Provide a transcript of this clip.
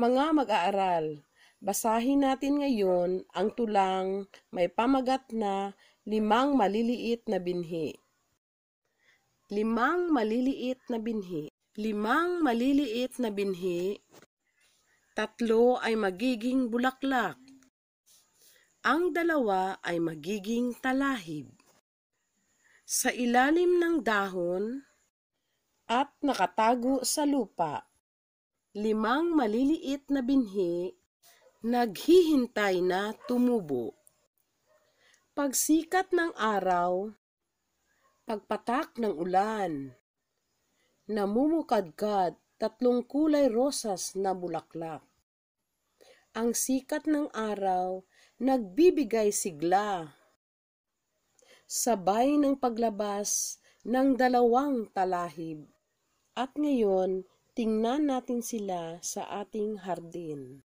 Mga mag-aaral, basahin natin ngayon ang tulang may pamagat na limang maliliit na binhi. Limang maliliit na binhi. Limang maliliit na binhi. Tatlo ay magiging bulaklak. Ang dalawa ay magiging talahib sa ilalim ng dahon at nakatago sa lupa. Limang maliliit na binhi naghihintay na tumubo. Pagsikat ng araw, pagpatak ng ulan, namumukadkad tatlong kulay rosas na bulaklak. Ang sikat ng araw nagbibigay sigla sabay ng paglabas ng dalawang talahib. At ngayon, tingnan natin sila sa ating hardin.